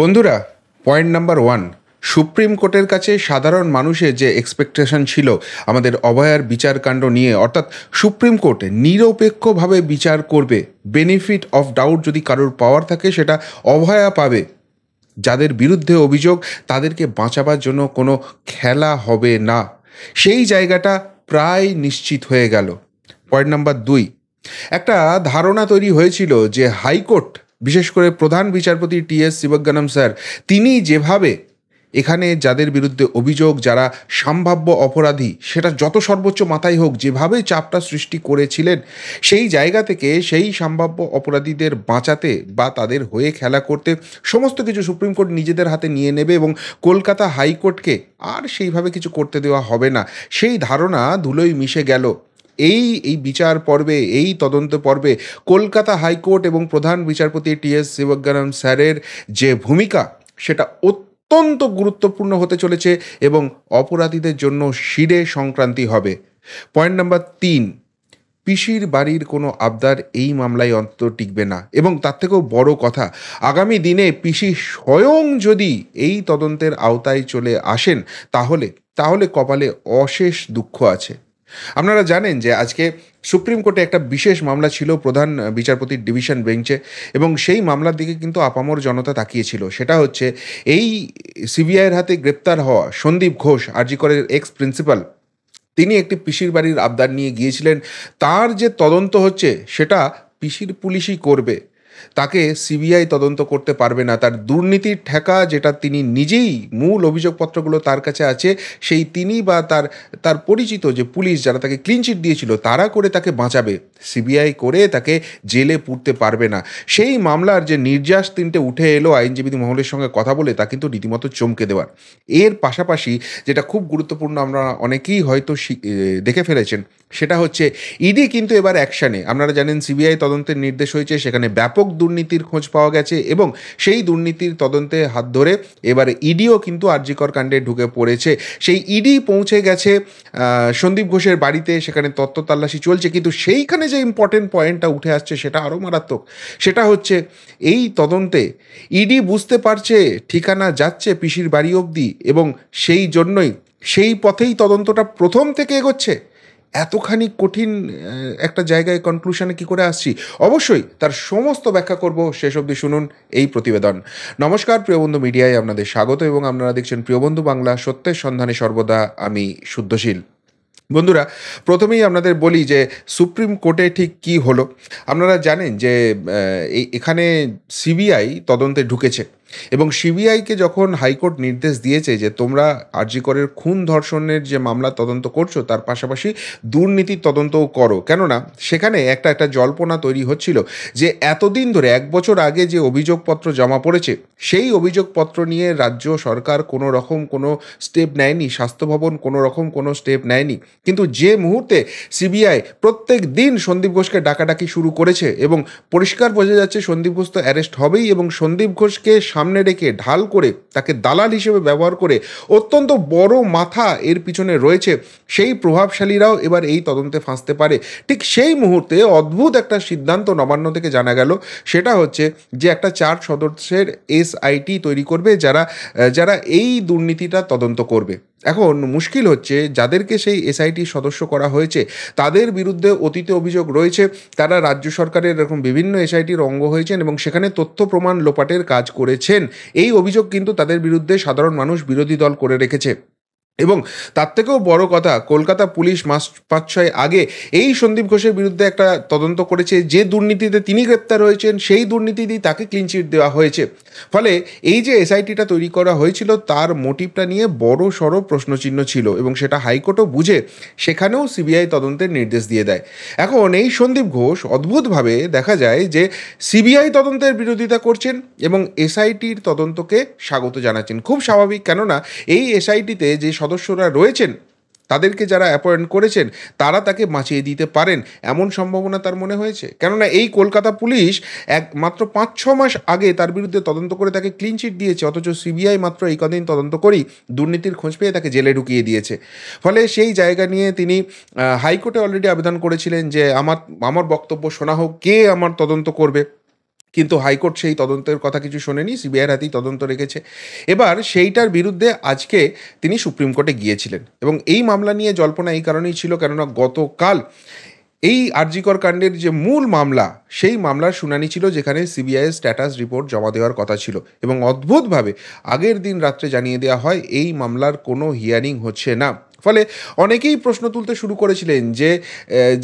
বন্ধুরা point number one supreme কোর্টের কাছে সাধারণ মানুষের যে এক্সপেকটেশন ছিল আমাদের অভয়ার বিচারকাণ্ড নিয়ে অর্থাৎ সুপ্রিম কোর্ট নিরপেক্ষভাবে বিচার করবে বেনিফিট অফ ডাউট যদি কারোর পাওয়ার থাকে সেটা অভয়া পাবে যাদের বিরুদ্ধে অভিযোগ তাদেরকে বাঁচাবার জন্য কোনো খেলা হবে না সেই জায়গাটা প্রায় নিশ্চিত হয়ে গেল পয়েন্ট নাম্বার দুই একটা ধারণা তৈরি হয়েছিল যে হাইকোর্ট বিশেষ করে প্রধান বিচারপতি টি এস শিবজ্ঞানম স্যার তিনি যেভাবে এখানে যাদের বিরুদ্ধে অভিযোগ যারা সম্ভাব্য অপরাধী সেটা যত সর্বোচ্চ মাথায় হোক যেভাবে চাপটা সৃষ্টি করেছিলেন সেই জায়গা থেকে সেই সম্ভাব্য অপরাধীদের বাঁচাতে বা তাদের হয়ে খেলা করতে সমস্ত কিছু সুপ্রিম কোর্ট নিজেদের হাতে নিয়ে নেবে এবং কলকাতা হাইকোর্টকে আর সেইভাবে কিছু করতে দেওয়া হবে না সেই ধারণা ধুলোই মিশে গেল এই এই বিচার পর্বে এই তদন্ত পর্বে কলকাতা হাইকোর্ট এবং প্রধান বিচারপতি টি এস শিবজ্ঞানম স্যারের যে ভূমিকা সেটা অত্যন্ত গুরুত্বপূর্ণ হতে চলেছে এবং অপরাধীদের জন্য শিরে সংক্রান্তি হবে পয়েন্ট নাম্বার তিন পিসির বাড়ির কোনো আবদার এই মামলায় অন্ত টিকবে না এবং তার থেকেও বড় কথা আগামী দিনে পিসি স্বয়ং যদি এই তদন্তের আওতায় চলে আসেন তাহলে তাহলে কপালে অশেষ দুঃখ আছে আপনারা জানেন যে আজকে সুপ্রিম কোর্টে একটা বিশেষ মামলা ছিল প্রধান বিচারপতির ডিভিশন বেঞ্চে এবং সেই মামলার দিকে কিন্তু আপামর জনতা তাকিয়েছিল সেটা হচ্ছে এই সিবিআইয়ের হাতে গ্রেপ্তার হওয়া সন্দীপ ঘোষ আরজিকরের এক্স প্রিন্সিপাল তিনি একটি পিসির বাড়ির আবদার নিয়ে গিয়েছিলেন তার যে তদন্ত হচ্ছে সেটা পিসির পুলিশই করবে তাকে সিবিআই তদন্ত করতে পারবে না তার দুর্নীতির ঠেকা যেটা তিনি নিজেই মূল অভিযোগপত্রগুলো তার কাছে আছে সেই তিনি বা তার তার পরিচিত যে পুলিশ যারা তাকে ক্লিনচিট দিয়েছিল তারা করে তাকে বাঁচাবে সিবিআই করে তাকে জেলে পুড়তে পারবে না সেই মামলার যে নির্যাস তিনটে উঠে এলো আইনজীবী মহলের সঙ্গে কথা বলে তা কিন্তু রীতিমতো চমকে দেওয়ার এর পাশাপাশি যেটা খুব গুরুত্বপূর্ণ আমরা অনেকেই হয়তো দেখে ফেলেছেন সেটা হচ্ছে ইডি কিন্তু এবার অ্যাকশানে আপনারা জানেন সিবিআই তদন্তের নির্দেশ হয়েছে সেখানে ব্যাপক ব্যাপক দুর্নীতির খোঁজ পাওয়া গেছে এবং সেই দুর্নীতির তদন্তে হাত ধরে এবারে ইডিও কিন্তু আর্যিকর কাণ্ডে ঢুকে পড়েছে সেই ইডি পৌঁছে গেছে সন্দীপ ঘোষের বাড়িতে সেখানে তত্ত্ব চলছে কিন্তু সেইখানে যে ইম্পর্টেন্ট পয়েন্টটা উঠে আসছে সেটা আরও মারাত্মক সেটা হচ্ছে এই তদন্তে ইডি বুঝতে পারছে ঠিকানা যাচ্ছে পিসির বাড়ি অবধি এবং সেই জন্যই সেই পথেই তদন্তটা প্রথম থেকে এগোচ্ছে এতখানি কঠিন একটা জায়গায় কনক্লুশনে কি করে আসছি অবশ্যই তার সমস্ত ব্যাখ্যা করব শেষ অবধি শুনুন এই প্রতিবেদন নমস্কার প্রিয়বন্ধু মিডিয়ায় আপনাদের স্বাগত এবং আপনারা দেখছেন প্রিয়বন্ধু বাংলা সত্যের সন্ধানে সর্বদা আমি শুদ্ধশীল বন্ধুরা প্রথমেই আপনাদের বলি যে সুপ্রিম কোর্টে ঠিক কি হলো আপনারা জানেন যে এখানে সিবিআই তদন্তে ঢুকেছে এবং সিবিআইকে যখন হাইকোর্ট নির্দেশ দিয়েছে যে তোমরা আরজিকরের খুন ধর্ষণের যে মামলা তদন্ত করছো তার পাশাপাশি দুর্নীতির তদন্তও করো কেননা সেখানে একটা একটা জল্পনা তৈরি হচ্ছিল যে এতদিন ধরে এক বছর আগে যে অভিযোগপত্র জমা পড়েছে সেই অভিযোগপত্র নিয়ে রাজ্য সরকার কোনো রকম কোনো স্টেপ নেয়নি স্বাস্থ্যভবন কোনো রকম কোনো স্টেপ নেয়নি কিন্তু যে মুহূর্তে সিবিআই প্রত্যেক দিন সন্দীপ ঘোষকে ডাকাডাকি শুরু করেছে এবং পরিষ্কার বোঝা যাচ্ছে সন্দীপ ঘোষ তো অ্যারেস্ট হবেই এবং সন্দীপ ঘোষকে সামনে রেখে ঢাল করে তাকে দালাল হিসেবে ব্যবহার করে অত্যন্ত বড় মাথা এর পিছনে রয়েছে সেই প্রভাবশালীরাও এবার এই তদন্তে ফাঁসতে পারে ঠিক সেই মুহূর্তে অদ্ভুত একটা সিদ্ধান্ত নবান্ন থেকে জানা গেল সেটা হচ্ছে যে একটা চার সদস্যের এসআইটি তৈরি করবে যারা যারা এই দুর্নীতিটা তদন্ত করবে এখন মুশকিল হচ্ছে যাদেরকে সেই এসআইটি সদস্য করা হয়েছে তাদের বিরুদ্ধে অতীতে অভিযোগ রয়েছে তারা রাজ্য সরকারের এরকম বিভিন্ন এসআইটির অঙ্গ হয়েছেন এবং সেখানে তথ্য প্রমাণ লোপাটের কাজ করেছেন এই অভিযোগ কিন্তু তাদের বিরুদ্ধে সাধারণ মানুষ বিরোধী দল করে রেখেছে এবং তার থেকেও বড় কথা কলকাতা পুলিশ মাস পাঁচ ছয় আগে এই সন্দীপ ঘোষের বিরুদ্ধে একটা তদন্ত করেছে যে দুর্নীতিতে তিনি গ্রেপ্তার হয়েছেন সেই দুর্নীতিতেই তাকে ক্লিনচিট দেওয়া হয়েছে ফলে এই যে এসআইটিটা তৈরি করা হয়েছিল তার মোটিভটা নিয়ে বড় সড় প্রশ্নচিহ্ন ছিল এবং সেটা হাইকোর্টও বুঝে সেখানেও সিবিআই তদন্তের নির্দেশ দিয়ে দেয় এখন এই সন্দীপ ঘোষ অদ্ভুতভাবে দেখা যায় যে সিবিআই তদন্তের বিরোধিতা করছেন এবং এসআইটির তদন্তকে স্বাগত জানাচ্ছেন খুব স্বাভাবিক কেননা এই এসআইটিতে যে সদস্যরা রয়েছেন তাদেরকে যারা অ্যাপয়েন্ট করেছেন তারা তাকে বাঁচিয়ে দিতে পারেন এমন সম্ভাবনা তার মনে হয়েছে কেননা এই কলকাতা পুলিশ এক মাত্র পাঁচ ছ মাস আগে তার বিরুদ্ধে তদন্ত করে তাকে ক্লিন চিট দিয়েছে অথচ সিবিআই মাত্র এই কদিন তদন্ত করেই দুর্নীতির খোঁজ পেয়ে তাকে জেলে ঢুকিয়ে দিয়েছে ফলে সেই জায়গা নিয়ে তিনি হাইকোর্টে অলরেডি আবেদন করেছিলেন যে আমার আমার বক্তব্য শোনা হোক কে আমার তদন্ত করবে কিন্তু হাইকোর্ট সেই তদন্তের কথা কিছু শোনেনি সিবিআইয়ের হাতেই তদন্ত রেখেছে এবার সেইটার বিরুদ্ধে আজকে তিনি সুপ্রিম কোর্টে গিয়েছিলেন এবং এই মামলা নিয়ে জল্পনা এই কারণেই ছিল কেননা গতকাল এই আরজিকর কাণ্ডের যে মূল মামলা সেই মামলার শুনানি ছিল যেখানে সিবিআইয়ের স্ট্যাটাস রিপোর্ট জমা দেওয়ার কথা ছিল এবং অদ্ভুতভাবে আগের দিন রাত্রে জানিয়ে দেওয়া হয় এই মামলার কোনো হিয়ারিং হচ্ছে না ফলে অনেকেই প্রশ্ন তুলতে শুরু করেছিলেন যে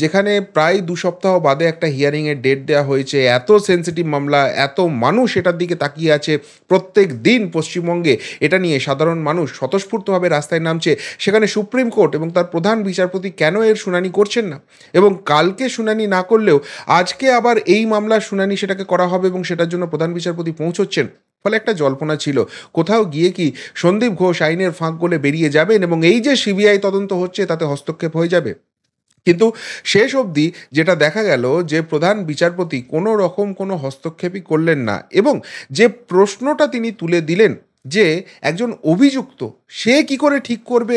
যেখানে প্রায় দু সপ্তাহ বাদে একটা হিয়ারিংয়ের ডেট দেওয়া হয়েছে এত সেন্সিটিভ মামলা এত মানুষ এটার দিকে তাকিয়ে আছে প্রত্যেক দিন পশ্চিমবঙ্গে এটা নিয়ে সাধারণ মানুষ স্বতঃস্ফূর্তভাবে রাস্তায় নামছে সেখানে সুপ্রিম কোর্ট এবং তার প্রধান বিচারপতি কেন এর শুনানি করছেন না এবং কালকে শুনানি না করলেও আজকে আবার এই মামলার শুনানি সেটাকে করা হবে এবং সেটার জন্য প্রধান বিচারপতি পৌঁছচ্ছেন ফলে একটা জল্পনা ছিল কোথাও গিয়ে কি সন্দীপ ঘোষ আইনের ফাঁক গোলে বেরিয়ে যাবেন এবং এই যে সিবিআই তদন্ত হচ্ছে তাতে হস্তক্ষেপ হয়ে যাবে কিন্তু শেষ অবধি যেটা দেখা গেল যে প্রধান বিচারপতি কোনো রকম কোনো হস্তক্ষেপই করলেন না এবং যে প্রশ্নটা তিনি তুলে দিলেন যে একজন অভিযুক্ত সে কি করে ঠিক করবে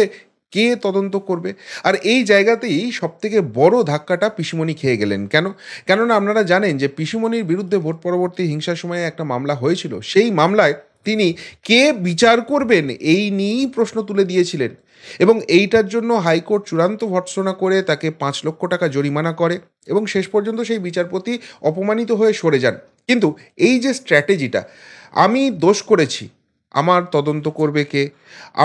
কে তদন্ত করবে আর এই জায়গাতেই সবথেকে বড় ধাক্কাটা পিসিমণি খেয়ে গেলেন কেন কেননা আপনারা জানেন যে পিসিমণির বিরুদ্ধে ভোট পরবর্তী হিংসার সময়ে একটা মামলা হয়েছিল সেই মামলায় তিনি কে বিচার করবেন এই নিয়েই প্রশ্ন তুলে দিয়েছিলেন এবং এইটার জন্য হাইকোর্ট চূড়ান্ত ভর্সনা করে তাকে পাঁচ লক্ষ টাকা জরিমানা করে এবং শেষ পর্যন্ত সেই বিচারপতি অপমানিত হয়ে সরে যান কিন্তু এই যে স্ট্র্যাটেজিটা আমি দোষ করেছি আমার তদন্ত করবে কে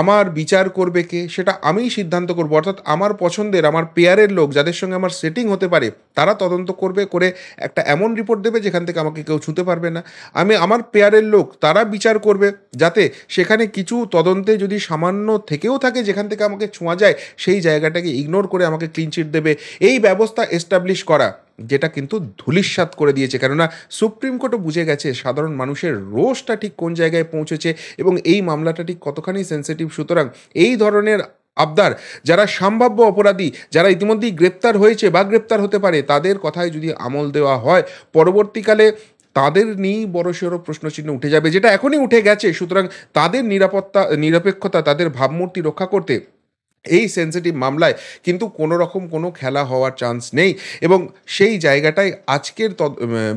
আমার বিচার করবে কে সেটা আমিই সিদ্ধান্ত করব অর্থাৎ আমার পছন্দের আমার পেয়ারের লোক যাদের সঙ্গে আমার সেটিং হতে পারে তারা তদন্ত করবে করে একটা এমন রিপোর্ট দেবে যেখান থেকে আমাকে কেউ ছুঁতে পারবে না আমি আমার পেয়ারের লোক তারা বিচার করবে যাতে সেখানে কিছু তদন্তে যদি সামান্য থেকেও থাকে যেখান থেকে আমাকে ছোঁয়া যায় সেই জায়গাটাকে ইগনোর করে আমাকে ক্লিন চিট দেবে এই ব্যবস্থা এস্টাবলিশ করা যেটা কিন্তু ধুলিস্বাত করে দিয়েছে কেননা সুপ্রিম কোর্টও বুঝে গেছে সাধারণ মানুষের রোষটা ঠিক কোন জায়গায় পৌঁছেছে এবং এই মামলাটা ঠিক কতখানি সেন্সিটিভ সুতরাং এই ধরনের আবদার যারা সম্ভাব্য অপরাধী যারা ইতিমধ্যেই গ্রেপ্তার হয়েছে বা গ্রেপ্তার হতে পারে তাদের কথায় যদি আমল দেওয়া হয় পরবর্তীকালে তাদের নিয়েই বড়সড় প্রশ্নচিহ্ন উঠে যাবে যেটা এখনই উঠে গেছে সুতরাং তাদের নিরাপত্তা নিরপেক্ষতা তাদের ভাবমূর্তি রক্ষা করতে এই সেন্সিটিভ মামলায় কিন্তু কোনো রকম কোনো খেলা হওয়ার চান্স নেই এবং সেই জায়গাটাই আজকের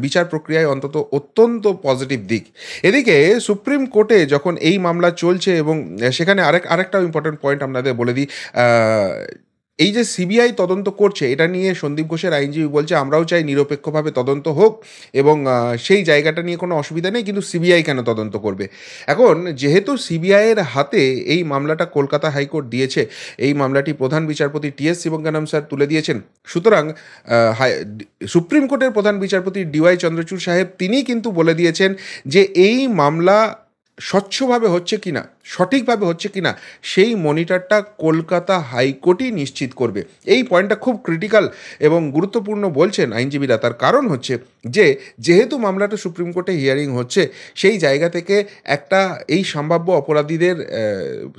বিচার প্রক্রিয়ায় অন্তত অত্যন্ত পজিটিভ দিক এদিকে সুপ্রিম কোর্টে যখন এই মামলা চলছে এবং সেখানে আরেক আরেকটা ইম্পর্টেন্ট পয়েন্ট আপনাদের বলে দিই এই যে সিবিআই তদন্ত করছে এটা নিয়ে সন্দীপ ঘোষের আইনজীবী বলছে আমরাও চাই নিরপেক্ষভাবে তদন্ত হোক এবং সেই জায়গাটা নিয়ে কোনো অসুবিধা নেই কিন্তু সিবিআই কেন তদন্ত করবে এখন যেহেতু সিবিআইয়ের হাতে এই মামলাটা কলকাতা হাইকোর্ট দিয়েছে এই মামলাটি প্রধান বিচারপতি টি এস শিবঙ্গানাম স্যার তুলে দিয়েছেন সুতরাং সুপ্রিম কোর্টের প্রধান বিচারপতি ডিওয়াই চন্দ্রচূড় সাহেব তিনি কিন্তু বলে দিয়েছেন যে এই মামলা স্বচ্ছভাবে হচ্ছে কি না সঠিকভাবে হচ্ছে কি না সেই মনিটরটা কলকাতা হাইকোর্টই নিশ্চিত করবে এই পয়েন্টটা খুব ক্রিটিক্যাল এবং গুরুত্বপূর্ণ বলছেন আইনজীবীরা তার কারণ হচ্ছে যে যেহেতু মামলাটা সুপ্রিম কোর্টে হিয়ারিং হচ্ছে সেই জায়গা থেকে একটা এই সম্ভাব্য অপরাধীদের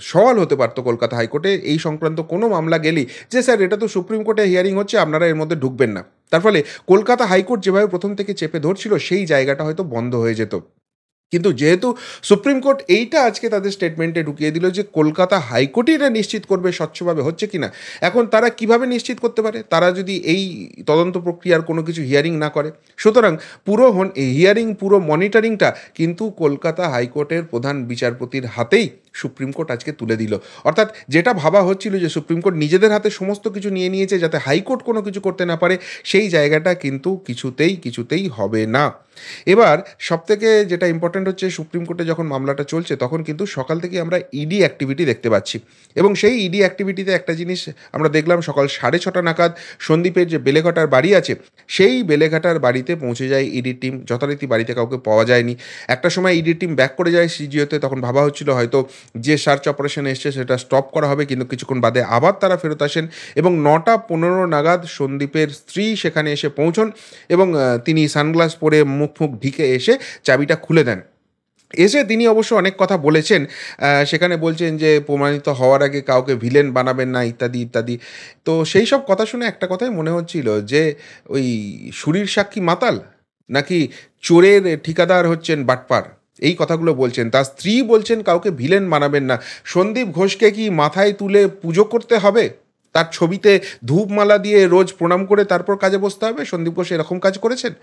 সওয়াল হতে পারতো কলকাতা হাইকোর্টে এই সংক্রান্ত কোনো মামলা গেলেই যে স্যার এটা তো সুপ্রিম কোর্টে হিয়ারিং হচ্ছে আপনারা এর মধ্যে ঢুকবেন না তার ফলে কলকাতা হাইকোর্ট যেভাবে প্রথম থেকে চেপে ধরছিল সেই জায়গাটা হয়তো বন্ধ হয়ে যেত কিন্তু যেহেতু সুপ্রিম কোর্ট এইটা আজকে তাদের স্টেটমেন্টে ঢুকিয়ে দিল যে কলকাতা হাইকোর্টই এটা নিশ্চিত করবে স্বচ্ছভাবে হচ্ছে কিনা এখন তারা কিভাবে নিশ্চিত করতে পারে তারা যদি এই তদন্ত প্রক্রিয়ার কোনো কিছু হিয়ারিং না করে সুতরাং পুরো হন হিয়ারিং পুরো মনিটরিংটা কিন্তু কলকাতা হাইকোর্টের প্রধান বিচারপতির হাতেই সুপ্রিম কোর্ট আজকে তুলে দিল অর্থাৎ যেটা ভাবা হচ্ছিল যে সুপ্রিম কোর্ট নিজেদের হাতে সমস্ত কিছু নিয়ে নিয়েছে যাতে হাইকোর্ট কোনো কিছু করতে না পারে সেই জায়গাটা কিন্তু কিছুতেই কিছুতেই হবে না এবার সবথেকে যেটা ইম্পর্ট্যান্ট হচ্ছে সুপ্রিম কোর্টে যখন মামলাটা চলছে তখন কিন্তু সকাল থেকে আমরা ইডি e অ্যাক্টিভিটি দেখতে পাচ্ছি এবং সেই ইডি e অ্যাক্টিভিটিতে একটা জিনিস আমরা দেখলাম সকাল সাড়ে ছটা নাগাদ সন্দীপের যে বেলেঘাটার বাড়ি আছে সেই বেলেঘাটার বাড়িতে পৌঁছে যায় ইডি e টিম যথারীতি বাড়িতে কাউকে পাওয়া যায়নি একটা সময় ইডি টিম ব্যাক করে যায় সিজিওতে তখন ভাবা হচ্ছিল হয়তো যে সার্চ অপারেশন এসছে সেটা স্টপ করা হবে কিন্তু কিছুক্ষণ বাদে আবার তারা ফেরত আসেন এবং নটা পনেরো নাগাদ সন্দীপের স্ত্রী সেখানে এসে পৌঁছন এবং তিনি সানগ্লাস পরে মুখ মুখ ঢিকে এসে চাবিটা খুলে দেন এসে তিনি অবশ্য অনেক কথা বলেছেন সেখানে বলছেন যে প্রমাণিত হওয়ার আগে কাউকে ভিলেন বানাবেন না ইত্যাদি ইত্যাদি তো সেই সব কথা শুনে একটা কথাই মনে হচ্ছিল যে ওই সুরীর সাক্ষী মাতাল নাকি চোরের ঠিকাদার হচ্ছেন বাটপার এই কথাগুলো বলছেন তার স্ত্রী বলছেন কাউকে ভিলেন বানাবেন না সন্দীপ ঘোষকে কি মাথায় তুলে পুজো করতে হবে তার ছবিতে ধূপমালা দিয়ে রোজ প্রণাম করে তারপর কাজে বসতে হবে সন্দীপ ঘোষ এরকম কাজ করেছেন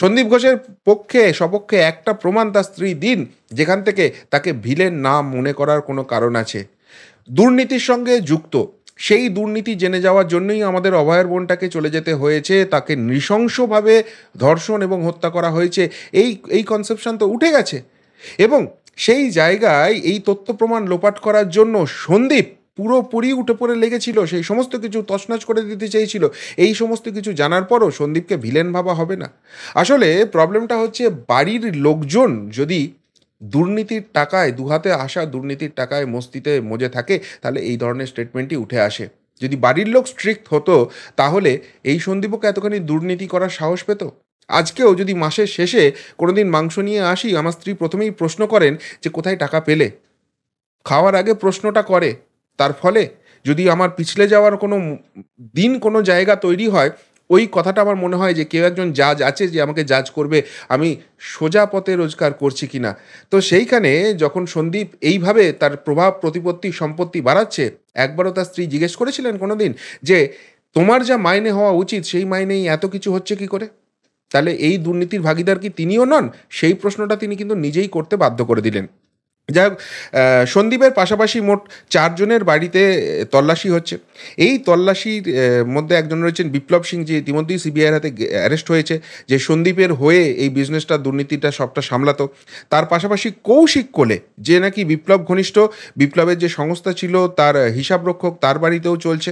সন্দীপ ঘোষের পক্ষে সপক্ষে একটা প্রমাণ তার স্ত্রী দিন যেখান থেকে তাকে ভিলেন না মনে করার কোনো কারণ আছে দুর্নীতির সঙ্গে যুক্ত সেই দুর্নীতি জেনে যাওয়ার জন্যই আমাদের অভয়ের বোনটাকে চলে যেতে হয়েছে তাকে নৃশংসভাবে ধর্ষণ এবং হত্যা করা হয়েছে এই এই কনসেপশন তো উঠে গেছে এবং সেই জায়গায় এই তথ্য প্রমাণ লোপাট করার জন্য সন্দীপ পুরোপুরি উঠে পড়ে লেগেছিল সেই সমস্ত কিছু তছনছ করে দিতে চেয়েছিল এই সমস্ত কিছু জানার পরও সন্দীপকে ভিলেন ভাবা হবে না আসলে প্রবলেমটা হচ্ছে বাড়ির লোকজন যদি দুর্নীতির টাকায় দুহাতে আসা দুর্নীতির টাকায় মস্তিতে মজে থাকে তাহলে এই ধরনের স্টেটমেন্টই উঠে আসে যদি বাড়ির লোক স্ট্রিক্ট হতো তাহলে এই সন্দীপকে এতখানি দুর্নীতি করার সাহস পেত আজকেও যদি মাসের শেষে কোনোদিন মাংস নিয়ে আসি আমার স্ত্রী প্রথমেই প্রশ্ন করেন যে কোথায় টাকা পেলে খাওয়ার আগে প্রশ্নটা করে তার ফলে যদি আমার পিছলে যাওয়ার কোনো দিন কোনো জায়গা তৈরি হয় ওই কথাটা আমার মনে হয় যে কেউ একজন জাজ আছে যে আমাকে জাজ করবে আমি সোজা পথে রোজগার করছি কি না তো সেইখানে যখন সন্দীপ এইভাবে তার প্রভাব প্রতিপত্তি সম্পত্তি বাড়াচ্ছে একবারও তার স্ত্রী জিজ্ঞেস করেছিলেন কোনো দিন যে তোমার যা মাইনে হওয়া উচিত সেই মাইনেই এত কিছু হচ্ছে কি করে তাহলে এই দুর্নীতির ভাগিদার কি তিনিও নন সেই প্রশ্নটা তিনি কিন্তু নিজেই করতে বাধ্য করে দিলেন যাই হোক সন্দীপের পাশাপাশি মোট চারজনের বাড়িতে তল্লাশি হচ্ছে এই তল্লাশির মধ্যে একজন রয়েছেন বিপ্লব সিং যে ইতিমধ্যেই সিবিআইয়ের হাতে অ্যারেস্ট হয়েছে যে সন্দীপের হয়ে এই বিজনেসটা দুর্নীতিটা সবটা সামলাতো তার পাশাপাশি কৌশিক কোলে যে নাকি বিপ্লব ঘনিষ্ঠ বিপ্লবের যে সংস্থা ছিল তার হিসাবরক্ষক তার বাড়িতেও চলছে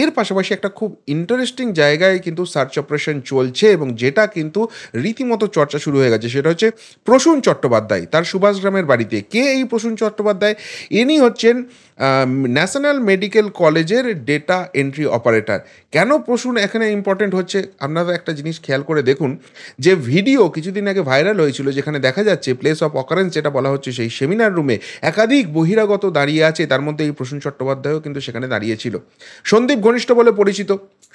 এর পাশাপাশি একটা খুব ইন্টারেস্টিং জায়গায় কিন্তু সার্চ অপারেশন চলছে এবং যেটা কিন্তু রীতিমতো চর্চা শুরু হয়ে গেছে সেটা হচ্ছে প্রসূন চট্টোপাধ্যায় তার সুভাষ গ্রামের বাড়িতে কে এই প্রসূন চট্টোপাধ্যায় ইনি হচ্ছেন ন্যাশনাল মেডিকেল কলেজের ডেটা এন্ট্রি অপারেটর কেন প্রসূন এখানে ইম্পর্টেন্ট হচ্ছে আপনারা একটা জিনিস খেয়াল করে দেখুন যে ভিডিও কিছুদিন আগে ভাইরাল হয়েছিল যেখানে দেখা যাচ্ছে প্লেস অফ অকারেন্স যেটা বলা হচ্ছে সেই সেমিনার রুমে একাধিক বহিরাগত দাঁড়িয়ে আছে তার মধ্যে এই প্রসূন চট্টোপাধ্যায়ও কিন্তু সেখানে দাঁড়িয়েছিল সন্দীপ ঘনিষ্ঠ বলে পরিচিত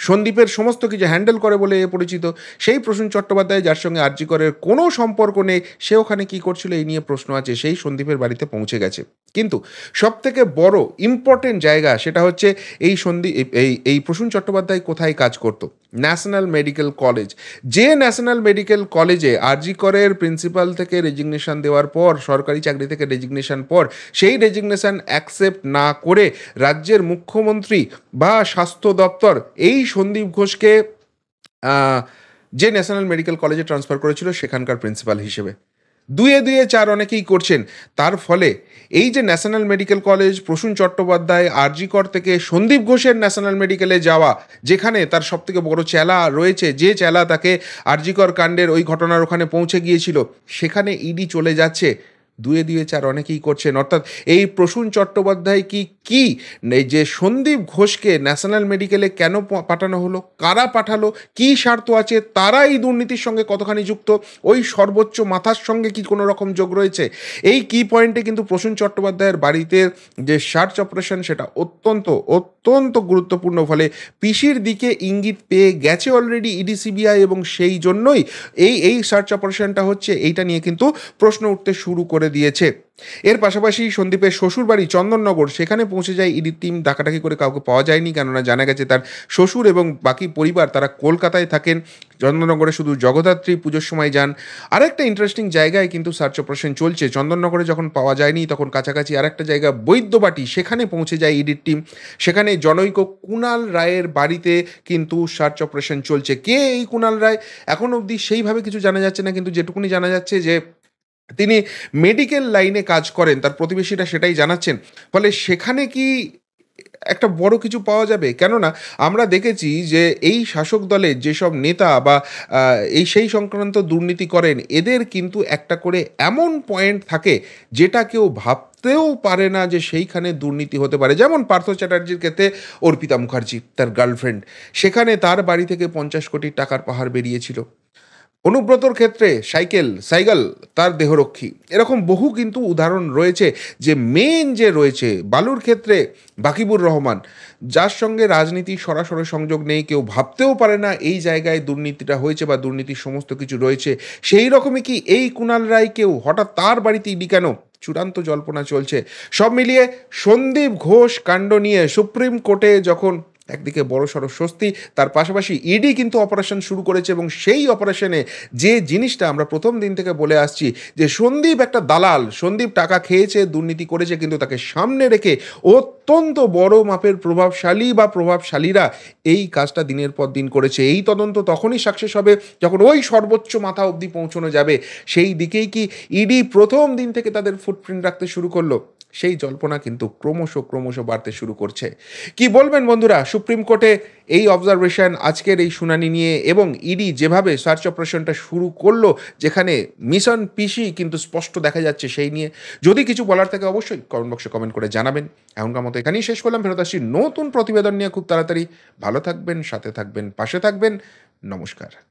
সন্দীপের সমস্ত কিছু হ্যান্ডেল করে বলে পরিচিত সেই প্রসূন চট্টোপাধ্যায় যার সঙ্গে আর্যিকরের কোনো সম্পর্ক নেই সে ওখানে কী করছিল এই নিয়ে প্রশ্ন আছে সেই সন্দীপের বাড়িতে পৌঁছে গেছে কিন্তু সব থেকে বড় ইম্পর্টেন্ট জায়গা সেটা হচ্ছে এই সন্ধি এই এই প্রসূন চট্টোপাধ্যায় কোথায় কাজ করতো ন্যাশনাল মেডিকেল কলেজ যে ন্যাশনাল মেডিকেল কলেজে আরজি করের প্রিন্সিপাল থেকে রেজিগনেশন দেওয়ার পর সরকারি চাকরি থেকে রেজিগনেশন পর সেই রেজিগনেশন অ্যাকসেপ্ট না করে রাজ্যের মুখ্যমন্ত্রী বা স্বাস্থ্য দপ্তর এই সন্দীপ ঘোষকে যে ন্যাশনাল মেডিকেল কলেজে ট্রান্সফার করেছিল সেখানকার প্রিন্সিপাল হিসেবে দুয়ে দুয়ে চার অনেকেই করছেন তার ফলে এই যে national medical college Prasun Chattopadhyay RG Kar থেকে সন্দীপ ঘোষের ন্যাশনাল মেডিকেলে যাওয়া যেখানে তার সবথেকে বড় চেলা রয়েছে যে চেলা তাকে আরজিকর কাণ্ডের ওই ঘটনার ওখানে পৌঁছে গিয়েছিল সেখানে ইডি চলে যাচ্ছে দুয়ে দুয়ে চার অনেকেই করছেন অর্থাৎ এই প্রসূন চট্টোপাধ্যায় কি কি যে সন্দীপ ঘোষকে ন্যাশনাল মেডিকেলে কেন পাঠানো হলো কারা পাঠালো কি স্বার্থ আছে তারা এই দুর্নীতির সঙ্গে কতখানি যুক্ত ওই সর্বোচ্চ মাথার সঙ্গে কি কোনো রকম যোগ রয়েছে এই কি পয়েন্টে কিন্তু প্রসূন চট্টোপাধ্যায়ের বাড়িতে যে সার্চ অপারেশন সেটা অত্যন্ত অত্যন্ত গুরুত্বপূর্ণ ফলে পিসির দিকে ইঙ্গিত পেয়ে গেছে অলরেডি ইডিসিবিআই এবং সেই জন্যই এই এই সার্চ অপারেশনটা হচ্ছে এইটা নিয়ে কিন্তু প্রশ্ন উঠতে শুরু করে করে দিয়েছে এর পাশাপাশি সন্দীপের শ্বশুর বাড়ি চন্দননগর সেখানে পৌঁছে যায় ইডির টিম ডাকাডাকি করে কাউকে পাওয়া যায়নি কেননা জানা গেছে তার শ্বশুর এবং বাকি পরিবার তারা কলকাতায় থাকেন চন্দননগরে শুধু জগদ্ধাত্রী পুজোর সময় যান আরেকটা ইন্টারেস্টিং জায়গায় কিন্তু সার্চ অপারেশন চলছে চন্দননগরে যখন পাওয়া যায়নি তখন কাছাকাছি আরেকটা জায়গা বৈদ্যবাটি সেখানে পৌঁছে যায় ইডির টিম সেখানে জনৈক কুণাল রায়ের বাড়িতে কিন্তু সার্চ অপারেশন চলছে কে এই কুণাল রায় এখন অবধি সেইভাবে কিছু জানা যাচ্ছে না কিন্তু যেটুকুনি জানা যাচ্ছে যে তিনি মেডিকেল লাইনে কাজ করেন তার প্রতিবেশীরা সেটাই জানাচ্ছেন ফলে সেখানে কি একটা বড় কিছু পাওয়া যাবে কেননা আমরা দেখেছি যে এই শাসক দলের যেসব নেতা বা এই সেই সংক্রান্ত দুর্নীতি করেন এদের কিন্তু একটা করে এমন পয়েন্ট থাকে যেটা কেউ ভাবতেও পারে না যে সেইখানে দুর্নীতি হতে পারে যেমন পার্থ চ্যাটার্জির ক্ষেত্রে অর্পিতা মুখার্জি তার গার্লফ্রেন্ড সেখানে তার বাড়ি থেকে পঞ্চাশ কোটি টাকার পাহাড় বেরিয়েছিল অনুব্রতর ক্ষেত্রে সাইকেল সাইকেল তার দেহরক্ষী এরকম বহু কিন্তু উদাহরণ রয়েছে যে মেন যে রয়েছে বালুর ক্ষেত্রে বাকিবুর রহমান যার সঙ্গে রাজনীতি সরাসরি সংযোগ নেই কেউ ভাবতেও পারে না এই জায়গায় দুর্নীতিটা হয়েছে বা দুর্নীতির সমস্ত কিছু রয়েছে সেই রকমই কি এই কুণাল রায় কেউ হঠাৎ তার বাড়িতে ইডি কেন চূড়ান্ত জল্পনা চলছে সব মিলিয়ে সন্দীপ ঘোষ কাণ্ড নিয়ে সুপ্রিম কোর্টে যখন একদিকে বড় সড়ো স্বস্তি তার পাশাপাশি ইডি e কিন্তু অপারেশন শুরু করেছে এবং সেই অপারেশনে যে জিনিসটা আমরা প্রথম দিন থেকে বলে আসছি যে সন্দীপ একটা দালাল সন্দীপ টাকা খেয়েছে দুর্নীতি করেছে কিন্তু তাকে সামনে রেখে অত্যন্ত বড় মাপের প্রভাবশালী বা প্রভাবশালীরা এই কাজটা দিনের পর দিন করেছে এই তদন্ত তখনই সাকসেস হবে যখন ওই সর্বোচ্চ মাথা অবধি পৌঁছানো যাবে সেই দিকেই কি ইডি e প্রথম দিন থেকে তাদের ফুটপ্রিন্ট রাখতে শুরু করলো সেই জল্পনা কিন্তু ক্রমশ ক্রমশ বাড়তে শুরু করছে কি বলবেন বন্ধুরা সুপ্রিম কোর্টে এই অবজারভেশন আজকের এই শুনানি নিয়ে এবং ইডি e যেভাবে সার্চ অপারেশনটা শুরু করলো যেখানে মিশন পিসি কিন্তু স্পষ্ট দেখা যাচ্ছে সেই নিয়ে যদি কিছু বলার থাকে অবশ্যই কমেন্ট বক্সে কমেন্ট করে জানাবেন এখনকার মতো এখানেই শেষ করলাম ফেরত আসছি নতুন প্রতিবেদন নিয়ে খুব তাড়াতাড়ি ভালো থাকবেন সাথে থাকবেন পাশে থাকবেন নমস্কার